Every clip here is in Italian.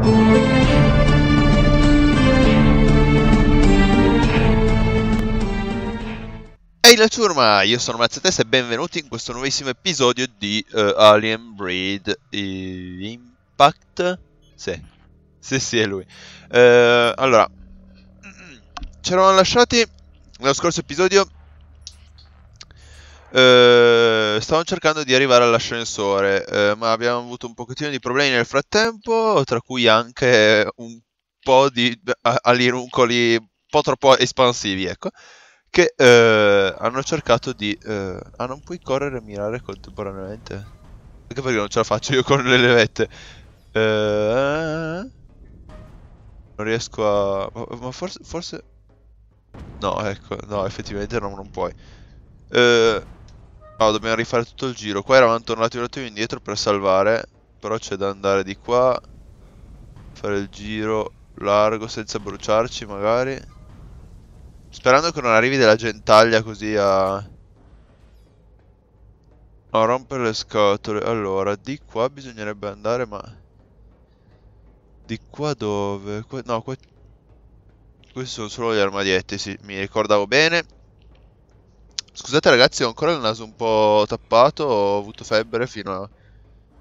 Ehi hey la ciurma, io sono Mazzates e benvenuti in questo nuovissimo episodio di uh, Alien Breed Impact? Sì, sì sì è lui uh, Allora, mm, mm, ci eravamo lasciati nello scorso episodio eh, stavamo cercando di arrivare all'ascensore, eh, ma abbiamo avuto un pochettino di problemi nel frattempo, tra cui anche un po' di aliruncoli un po' troppo espansivi, ecco, che eh, hanno cercato di... Eh, ah, non puoi correre e mirare contemporaneamente? Anche perché non ce la faccio io con le levette. Eh, non riesco a... Ma forse... forse... No, ecco, no, effettivamente non, non puoi. Uh, No, ah, dobbiamo rifare tutto il giro. Qua eravamo tornati un attimo indietro per salvare. Però c'è da andare di qua. Fare il giro largo senza bruciarci magari. Sperando che non arrivi della gentaglia così a... A rompere le scatole. Allora, di qua bisognerebbe andare ma... Di qua dove? Qua... No, qua... Questi sono solo gli armadietti, sì. Mi ricordavo bene. Scusate ragazzi, ho ancora il naso un po' tappato, ho avuto febbre fino a,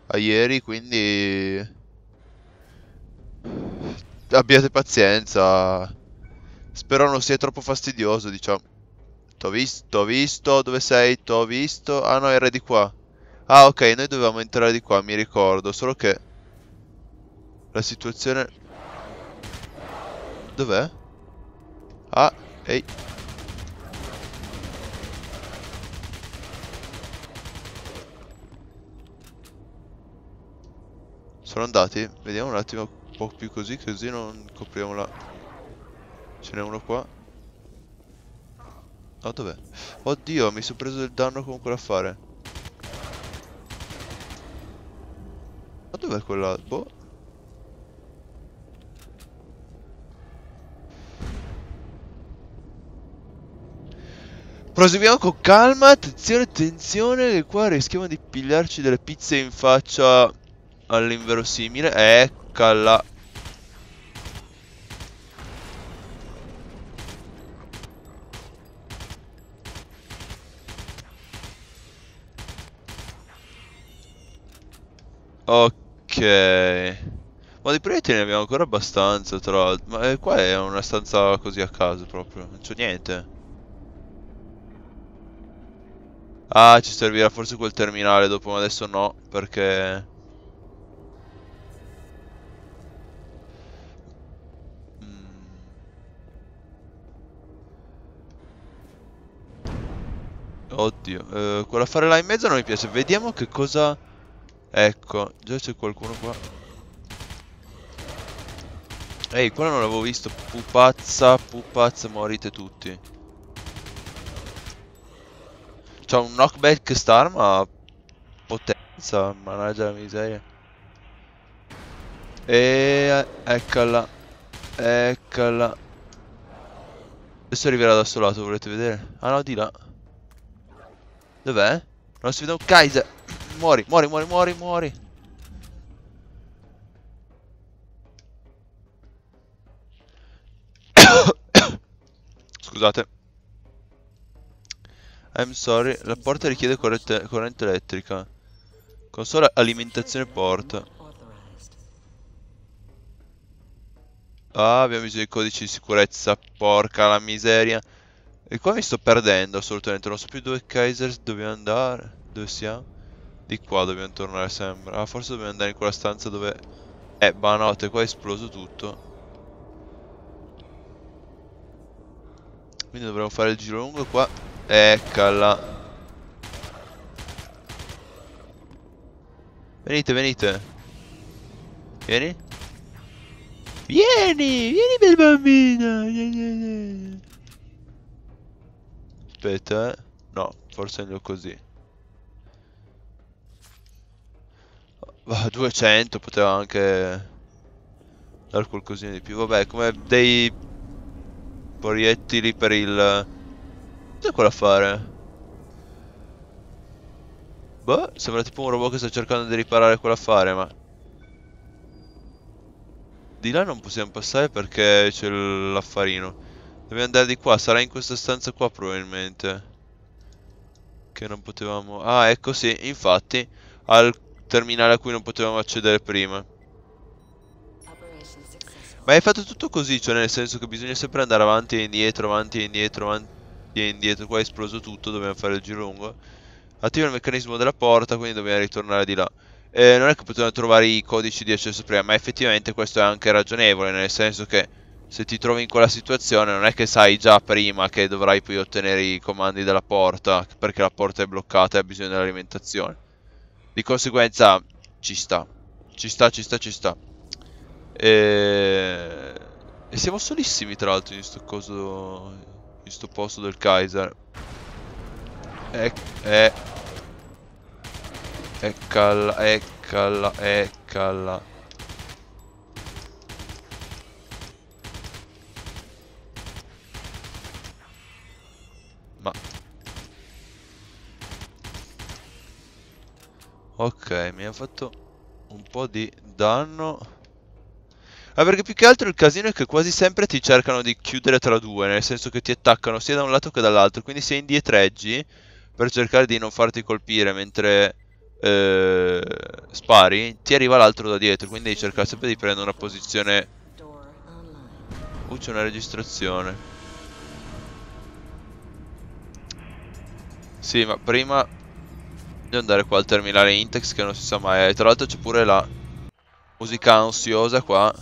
a ieri, quindi... Abbiate pazienza. Spero non sia troppo fastidioso, diciamo. T'ho visto, t'ho visto, dove sei? T'ho visto. Ah no, era di qua. Ah ok, noi dovevamo entrare di qua, mi ricordo, solo che... La situazione... Dov'è? Ah, ehi. Sono andati? Vediamo un attimo un po' più così Così non copriamo la... Ce n'è uno qua Oh dov'è? Oddio mi sono preso del danno comunque da fare Ma oh, dov'è quella? Boh Proseguiamo con calma, attenzione, attenzione, che qua rischiamo di pigliarci delle pizze in faccia all'inverosimile. Eccola. Ok. Ma di proiettili ne abbiamo ancora abbastanza, tra l'altro. Ma eh, qua è una stanza così a caso proprio. Non c'è niente. Ah, ci servirà forse quel terminale dopo, ma adesso no, perché... Oddio, eh, fare là in mezzo non mi piace. Vediamo che cosa... Ecco, già c'è qualcuno qua. Ehi, quella non l'avevo visto. Pupazza, pupazza, morite tutti. C'ha un knockback star, ma... Potenza, mannaggia la miseria. E... Eccola. Eccola. Adesso arriverà da sto lato, volete vedere? Ah no, di là. Dov'è? Non si vede un Kaiser. Muori, muori, muori, muori, muori. Scusate. I'm sorry, la porta richiede corrente elettrica. Consola alimentazione porta. Ah, abbiamo bisogno di codici di sicurezza. Porca la miseria. E qua mi sto perdendo assolutamente, non so più dove Kaiser dobbiamo andare. Dove siamo? Di qua dobbiamo tornare sembra. Ah, forse dobbiamo andare in quella stanza dove... Eh, banote, qua è esploso tutto. Quindi dovremmo fare il giro lungo qua. Eccola. Venite, venite. Vieni. Vieni, vieni bel bambino. Aspetta, No, forse è meglio così. Oh, 200 poteva anche dar qualcosina di più. Vabbè, come dei proiettili per il... Cos'è quello a fare? Boh, sembra tipo un robot che sta cercando di riparare quell'affare, ma... Di là non possiamo passare perché c'è l'affarino. Dobbiamo andare di qua, sarà in questa stanza qua probabilmente. Che non potevamo... Ah, ecco sì, infatti, al terminale a cui non potevamo accedere prima. Ma hai fatto tutto così, cioè nel senso che bisogna sempre andare avanti e indietro, avanti e indietro, avanti e indietro. Qua è esploso tutto, dobbiamo fare il giro lungo. Attiva il meccanismo della porta, quindi dobbiamo ritornare di là. Eh, non è che potevamo trovare i codici di accesso prima, ma effettivamente questo è anche ragionevole, nel senso che se ti trovi in quella situazione non è che sai già prima che dovrai poi ottenere i comandi della porta perché la porta è bloccata e ha bisogno dell'alimentazione. Di conseguenza ci sta, ci sta, ci sta, ci sta. E, e siamo solissimi tra l'altro in sto coso, in sto posto del Kaiser. E... e... Eccala, eccala, eccala. Ok, mi ha fatto un po' di danno. Ah, perché più che altro il casino è che quasi sempre ti cercano di chiudere tra due, nel senso che ti attaccano sia da un lato che dall'altro, quindi se indietreggi per cercare di non farti colpire mentre eh, spari, ti arriva l'altro da dietro, quindi devi cercare sempre di prendere una posizione... Uh, c'è una registrazione. Sì, ma prima Devo andare qua al terminale Intex che non si sa mai. Tra l'altro c'è pure la musica ansiosa qua.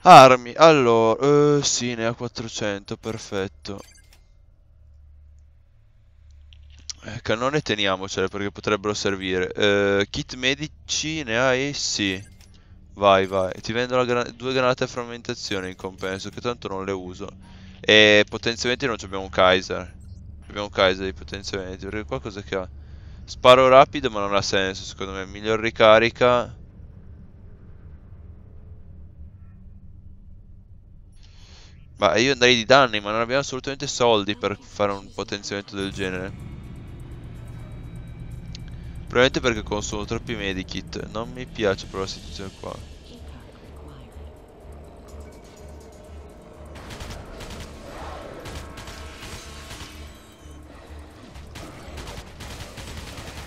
Armi, allora, eh, sì, ne ha 400, perfetto. Eh, cannone teniamocele perché potrebbero servire. Eh, kit medici ne hai? Sì. Vai, vai. Ti vendo gra due granate a frammentazione in compenso, che tanto non le uso. E potenzialmente non abbiamo un Kaiser. Abbiamo Kaisei potenzialmente, perché qua cosa che ha? Sparo rapido ma non ha senso secondo me, miglior ricarica. Ma io andrei di danni, ma non abbiamo assolutamente soldi per fare un potenziamento del genere. Probabilmente perché consumo troppi medikit, non mi piace però la situazione qua.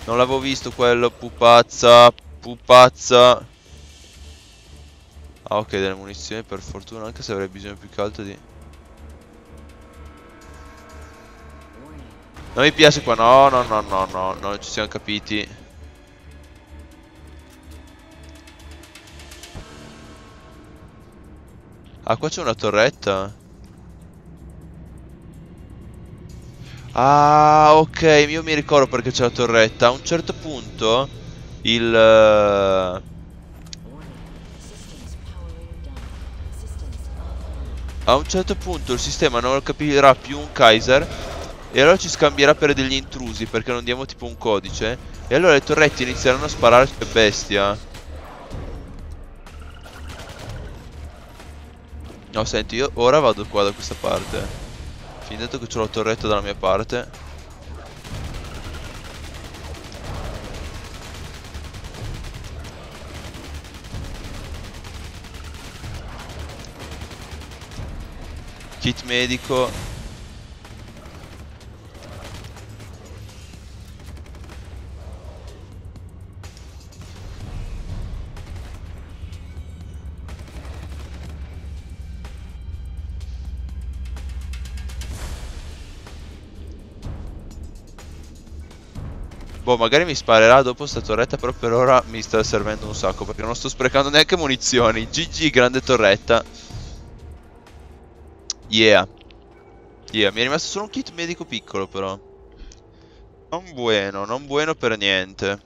Non l'avevo visto quello, pupazza, pupazza. Ah ok, delle munizioni per fortuna, anche se avrei bisogno più che altro di... Non mi piace qua, no, no, no, no, no, no, ci siamo capiti. Ah, qua c'è una torretta. Ah, ok, io mi ricordo perché c'è la torretta. A un certo punto il... Eh, a un certo punto il sistema non capirà più un Kaiser E allora ci scambierà per degli intrusi Perché non diamo tipo un codice E allora le torrette inizieranno a sparare Che bestia No senti io ora vado qua da questa parte quindi detto che c'ho la torretta dalla mia parte Kit medico Boh, magari mi sparerà dopo sta torretta, però per ora mi sta servendo un sacco, perché non sto sprecando neanche munizioni. GG, grande torretta. Yeah. Yeah, mi è rimasto solo un kit medico piccolo, però. Non buono, non buono per niente.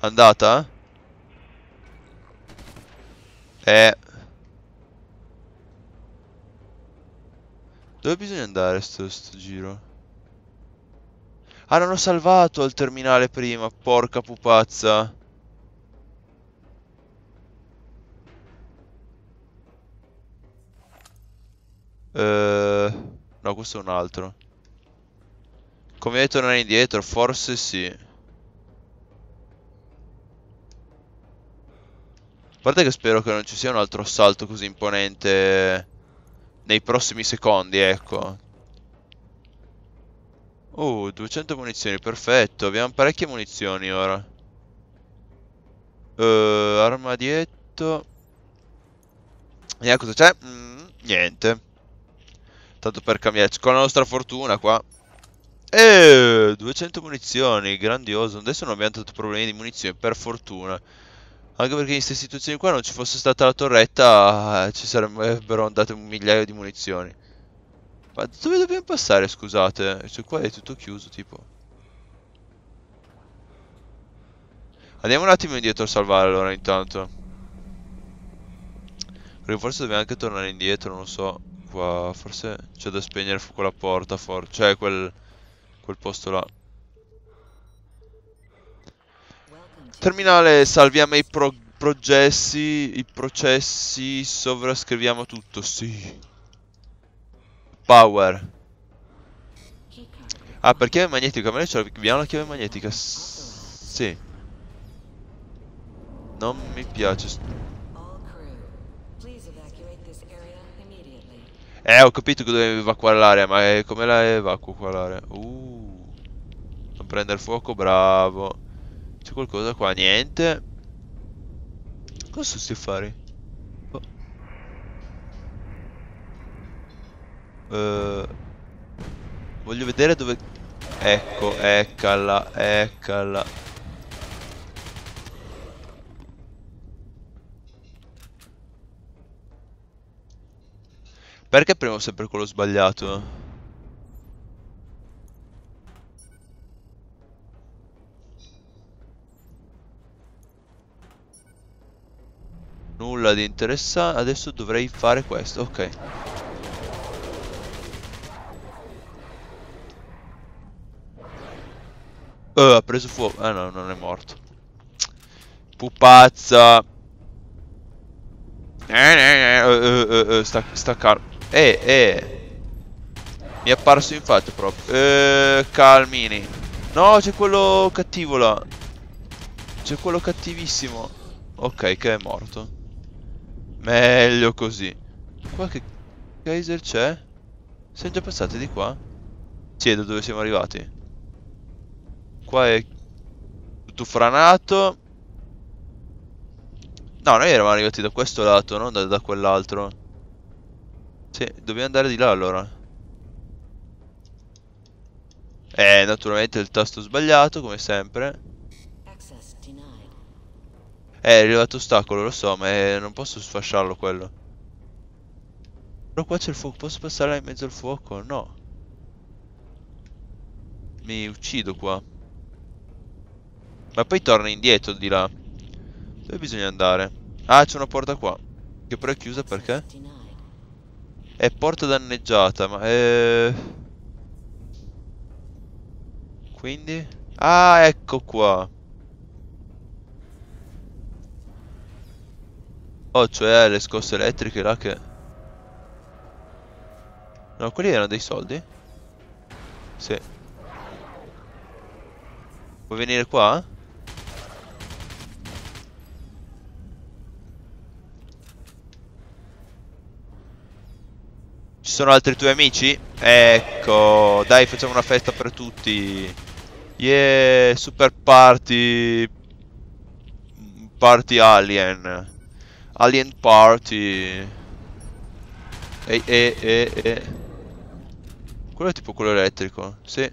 Andata? Eh... Dove bisogna andare sto, sto giro? Ah, non ho salvato il terminale prima, porca pupazza. Uh, no, questo è un altro. Conviene tornare indietro? Forse sì. A parte che spero che non ci sia un altro assalto così imponente nei prossimi secondi, ecco. Oh, 200 munizioni, perfetto. Abbiamo parecchie munizioni ora. Uh, armadietto. Vediamo cosa c'è. Mm, niente. Tanto per cambiare. Con la nostra fortuna qua. E eh, 200 munizioni, grandioso. Adesso non abbiamo tanto problemi di munizioni, per fortuna. Anche perché in queste situazioni qua non ci fosse stata la torretta, eh, ci sarebbero andate un migliaio di munizioni. Ma dove dobbiamo passare, scusate? Cioè, qua è tutto chiuso, tipo. Andiamo un attimo indietro a salvare, allora, intanto. Perché forse dobbiamo anche tornare indietro, non so. Qua, forse c'è da spegnere quella porta, forse. Cioè, quel, quel posto là. Terminale, salviamo i pro processi, i processi, sovrascriviamo tutto, sì. Power. Ah, per chiave magnetica, ma noi ce l'abbiamo la chiave magnetica. S sì. Non mi piace. Eh, ho capito che dovevo evacuare l'area, ma come la evacuo qua l'area? Uh. Non prendere fuoco, bravo. C'è qualcosa qua? Niente. Cosa si sti affari? Uh, voglio vedere dove... Ecco, eccola, eccola. Perché premo sempre quello sbagliato? Nulla di interessante. Adesso dovrei fare questo, ok. Uh, ha preso fuoco. Ah eh, no, non è morto. Pupazza. Eh, eh sta, sta calmo. Eh, eh. Mi è apparso in faccia proprio. Eh, calmini. No, c'è quello cattivo là. C'è quello cattivissimo. Ok, che è morto. Meglio così. Qua che geyser c'è? Siamo già passati di qua? Siedo dove siamo arrivati? qua è tutto franato. No, noi eravamo arrivati da questo lato, non da, da quell'altro. Sì, dobbiamo andare di là allora. Eh, naturalmente il tasto sbagliato, come sempre. Eh, è arrivato ostacolo, lo so, ma eh, non posso sfasciarlo quello. Però qua c'è il fuoco, posso passare in mezzo al fuoco? No. Mi uccido qua. Ma poi torna indietro di là. Dove bisogna andare? Ah, c'è una porta qua. Che però è chiusa perché? È porta danneggiata, ma... Eh... Quindi... Ah, ecco qua. Oh, cioè le scosse elettriche là che... No, quelli erano dei soldi? Sì. Puoi venire qua? sono altri tuoi amici? Ecco, dai facciamo una festa per tutti Yeah, super party Party alien Alien party E, e, e, Quello è tipo quello elettrico, sì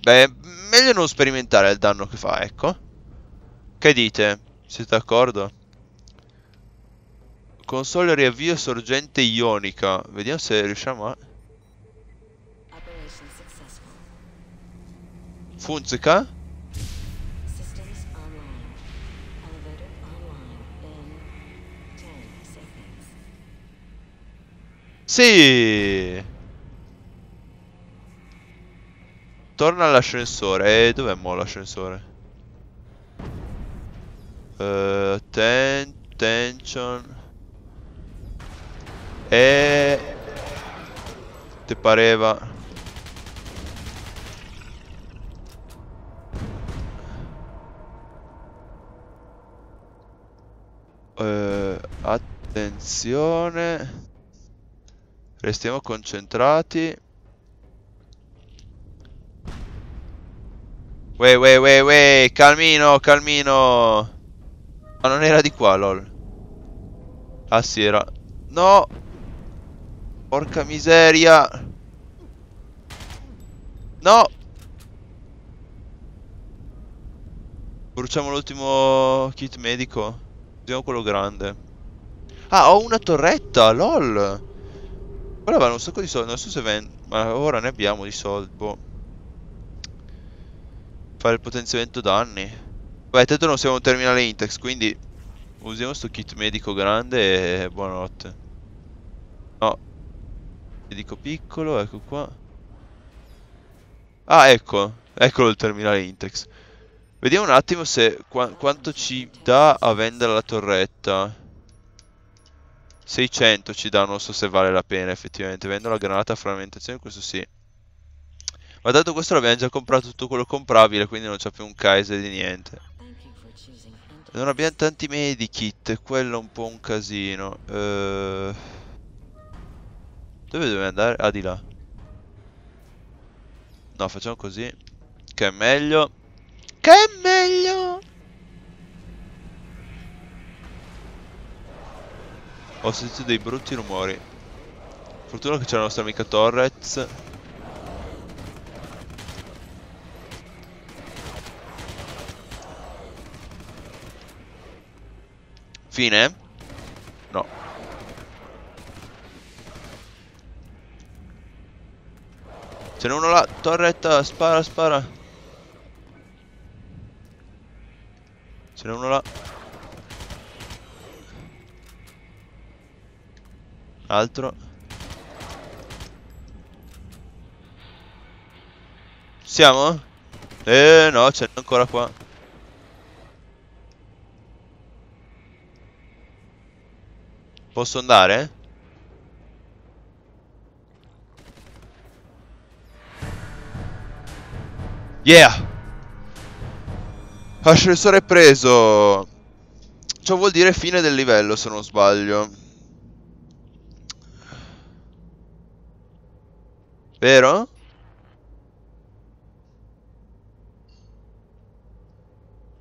Beh, meglio non sperimentare il danno che fa, ecco Che dite? Siete d'accordo? Console riavvio sorgente ionica. Vediamo se riusciamo a... Funzica? Sì! Torna all'ascensore. E dov'è mo l'ascensore? Uh, eh, ten, tension... E... ti pareva... Eh, attenzione. Restiamo concentrati. Wey, wey, wey, wey, calmino, calmino. Ma non era di qua, lol. Ah, sì, era. No! Porca miseria No Bruciamo l'ultimo kit medico Usiamo quello grande Ah ho una torretta lol Quella vale un sacco di soldi Non so se vende Ma ora ne abbiamo di soldi Boh Fare il potenziamento danni Beh, tanto non siamo un terminale Intex, quindi usiamo sto kit medico grande e buonanotte. No, Dico piccolo, ecco qua. Ah, ecco. Eccolo il terminale Intex. Vediamo un attimo se qua, quanto ci dà a vendere la torretta. 600 ci dà, non so se vale la pena effettivamente. Vendo la granata a frammentazione, questo sì. Ma dato questo l'abbiamo già comprato tutto quello comprabile, quindi non c'è più un Kaiser di niente. Non abbiamo tanti medikit, quello è un po' un casino. Ehm... Dove dobbiamo andare? Ah, di là. No, facciamo così. Che è meglio. Che è meglio! Ho sentito dei brutti rumori. Fortuna che c'è la nostra amica Torrez. Fine. Ce n'è uno là, torretta, spara, spara. Ce n'è uno là. Altro. Siamo? Eh no, ce n'è ancora qua. Posso andare? Yeah! Ascensore preso! Ciò vuol dire fine del livello, se non sbaglio. Vero?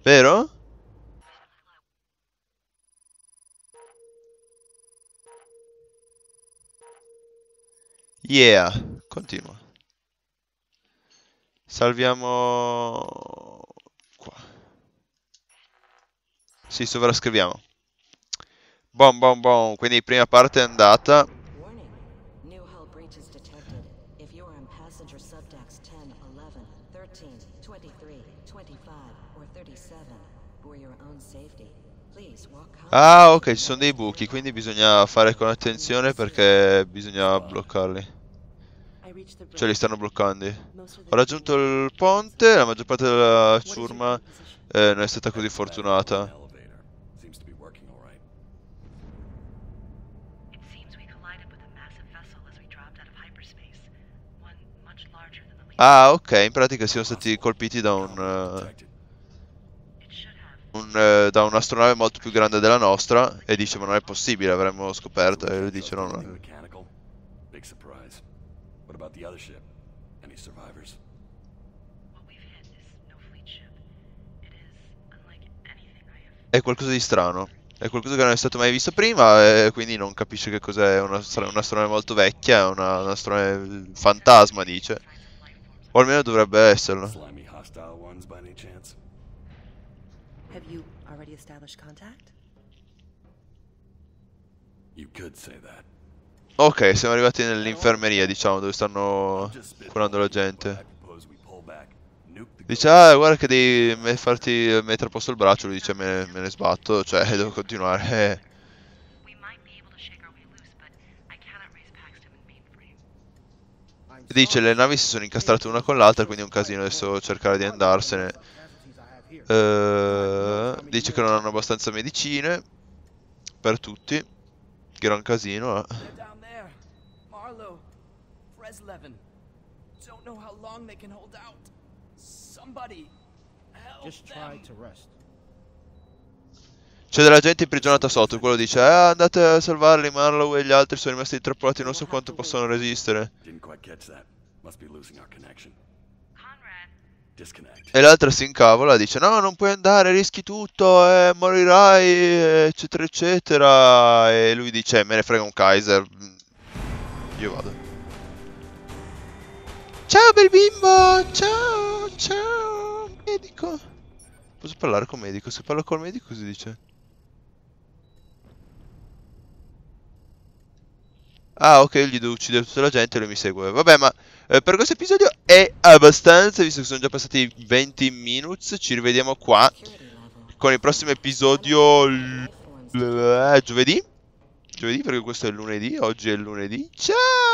Vero? Yeah, continua. Salviamo qua. Sì, sovrascriviamo. Bom, bom, bom. Quindi prima parte è andata. Ah ok ci sono dei buchi quindi bisogna fare con attenzione perché bisogna bloccarli cioè li stanno bloccando. Ho raggiunto il ponte, la maggior parte della ciurma eh, non è stata così fortunata. Ah, ok, in pratica siamo stati colpiti da un... Uh, un uh, da un'astronave molto più grande della nostra e dice diciamo, ma non è possibile, avremmo scoperto e lui dice no, no about the other ship? Any survivors? È qualcosa di strano. È qualcosa che non è stato mai visto prima e quindi non capisce che cos'è. Un'astronave molto vecchia, è una, un'astronave fantasma, dice. O almeno dovrebbe esserlo. Have you already established contact? You could say that. Ok, siamo arrivati nell'infermeria, diciamo, dove stanno curando la gente. Dice, ah, guarda che devi farti mettere a posto il braccio, lui dice, me, me ne sbatto, cioè, devo continuare. Dice, le navi si sono incastrate una con l'altra, quindi è un casino adesso cercare di andarsene. Uh, dice che non hanno abbastanza medicine per tutti. Gran casino, eh. Reslevin. Don't know how long they can hold out. Somebody, help Just try to rest. C'è della gente imprigionata sotto, quello dice eh, andate a salvarli, Marlow e gli altri sono rimasti intrappolati, non so quanto possono resistere. E l'altra si incavola, dice no, non puoi andare, rischi tutto, eh, morirai, eccetera, eccetera. E lui dice me ne frega un Kaiser, mm. io vado. Ciao bel bimbo, ciao, ciao, medico. Posso parlare col medico? Se parlo col medico si dice? Ah ok, gli devo uccidere tutta la gente e lui mi segue. Vabbè, ma eh, per questo episodio è abbastanza, visto che sono già passati 20 minuti. Ci rivediamo qua con il prossimo episodio eh, giovedì. Giovedì perché questo è lunedì, oggi è lunedì. Ciao!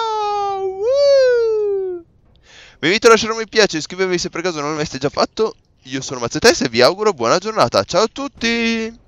Vi invito a lasciare un mi piace, iscrivervi se per caso non l'aveste già fatto. Io sono Mazzetess e vi auguro buona giornata. Ciao a tutti!